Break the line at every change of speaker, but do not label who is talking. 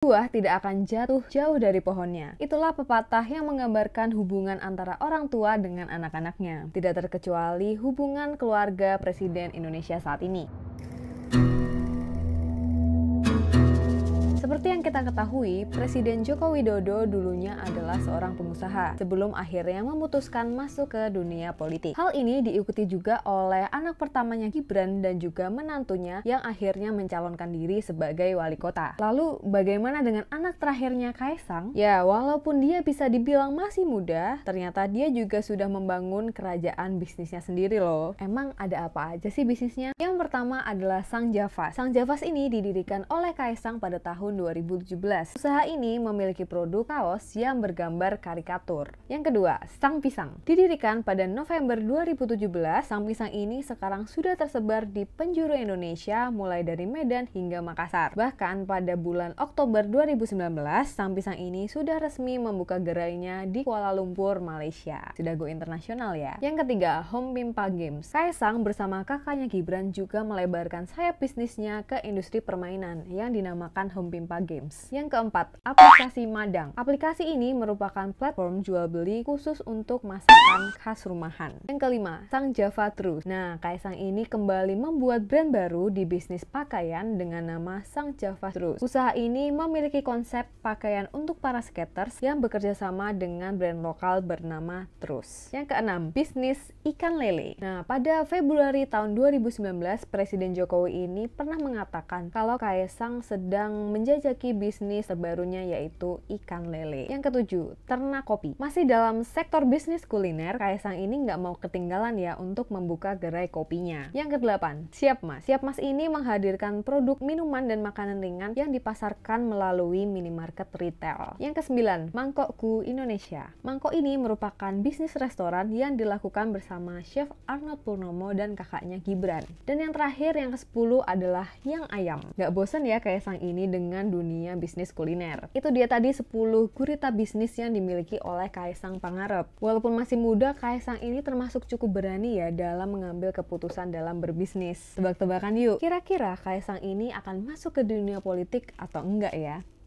Buah tidak akan jatuh jauh dari pohonnya. Itulah pepatah yang menggambarkan hubungan antara orang tua dengan anak-anaknya. Tidak terkecuali hubungan keluarga Presiden Indonesia saat ini. Seperti yang kita ketahui, Presiden Joko Widodo dulunya adalah seorang pengusaha sebelum akhirnya memutuskan masuk ke dunia politik. Hal ini diikuti juga oleh anak pertamanya Gibran dan juga menantunya yang akhirnya mencalonkan diri sebagai wali kota. Lalu bagaimana dengan anak terakhirnya Kaisang? Ya, walaupun dia bisa dibilang masih muda, ternyata dia juga sudah membangun kerajaan bisnisnya sendiri loh. Emang ada apa aja sih bisnisnya? Yang pertama adalah Sang Javas. Sang Javas ini didirikan oleh Kaisang pada tahun 2017. Usaha ini memiliki produk kaos yang bergambar karikatur. Yang kedua, Sang Pisang. Didirikan pada November 2017, Sang Pisang ini sekarang sudah tersebar di penjuru Indonesia mulai dari Medan hingga Makassar. Bahkan pada bulan Oktober 2019, Sang Pisang ini sudah resmi membuka gerainya di Kuala Lumpur, Malaysia. Sudah go internasional ya. Yang ketiga, Home Pimpa Games. Kaisang bersama kakaknya Gibran juga melebarkan sayap bisnisnya ke industri permainan yang dinamakan Home Pimpa games. Yang keempat, aplikasi Madang. Aplikasi ini merupakan platform jual beli khusus untuk masakan khas rumahan. Yang kelima, Sang Java Truth. Nah, Kaisang ini kembali membuat brand baru di bisnis pakaian dengan nama Sang Java Truth. Usaha ini memiliki konsep pakaian untuk para skaters yang bekerja sama dengan brand lokal bernama Trus. Yang keenam, bisnis ikan lele. Nah, pada Februari tahun 2019, Presiden Jokowi ini pernah mengatakan kalau Kaisang sedang menjajah bisnis terbarunya yaitu ikan lele. Yang ketujuh, ternak kopi. Masih dalam sektor bisnis kuliner, Kaisang ini nggak mau ketinggalan ya untuk membuka gerai kopinya. Yang kedelapan, Siap Mas. Siap Mas ini menghadirkan produk minuman dan makanan ringan yang dipasarkan melalui minimarket retail. Yang kesembilan, Mangkokku Indonesia. Mangkok ini merupakan bisnis restoran yang dilakukan bersama Chef Arnold Purnomo dan kakaknya Gibran. Dan yang terakhir, yang ke-10 adalah Yang Ayam. Nggak bosan ya Kaisang ini dengan dunia bisnis kuliner. Itu dia tadi 10 gurita bisnis yang dimiliki oleh Kaisang Pangarep. Walaupun masih muda, Kaisang ini termasuk cukup berani ya dalam mengambil keputusan dalam berbisnis. Tebak-tebakan yuk, kira-kira Kaisang ini akan masuk ke dunia politik atau enggak ya?